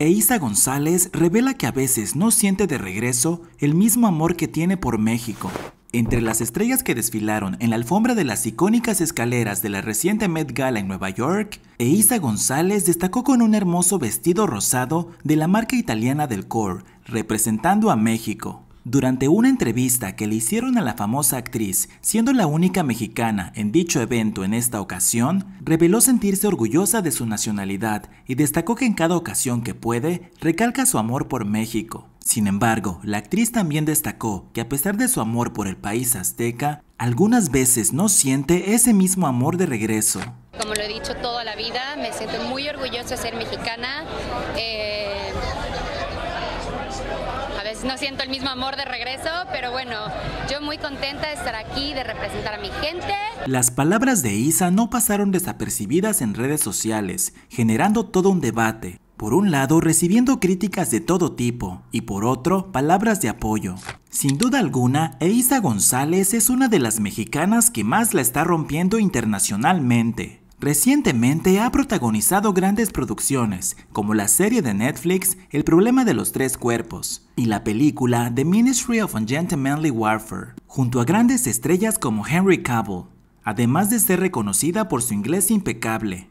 Eiza González revela que a veces no siente de regreso el mismo amor que tiene por México. Entre las estrellas que desfilaron en la alfombra de las icónicas escaleras de la reciente Met Gala en Nueva York, Eiza González destacó con un hermoso vestido rosado de la marca italiana del Core, representando a México. Durante una entrevista que le hicieron a la famosa actriz, siendo la única mexicana en dicho evento en esta ocasión, reveló sentirse orgullosa de su nacionalidad y destacó que en cada ocasión que puede, recalca su amor por México. Sin embargo, la actriz también destacó que a pesar de su amor por el país azteca, algunas veces no siente ese mismo amor de regreso. Como lo he dicho toda la vida, me siento muy orgullosa de ser mexicana. Eh, no siento el mismo amor de regreso, pero bueno, yo muy contenta de estar aquí, de representar a mi gente. Las palabras de Isa no pasaron desapercibidas en redes sociales, generando todo un debate. Por un lado, recibiendo críticas de todo tipo y por otro, palabras de apoyo. Sin duda alguna, Isa González es una de las mexicanas que más la está rompiendo internacionalmente. Recientemente ha protagonizado grandes producciones, como la serie de Netflix El problema de los tres cuerpos y la película The Ministry of Gentlemanly Warfare, junto a grandes estrellas como Henry Cavill, además de ser reconocida por su inglés impecable,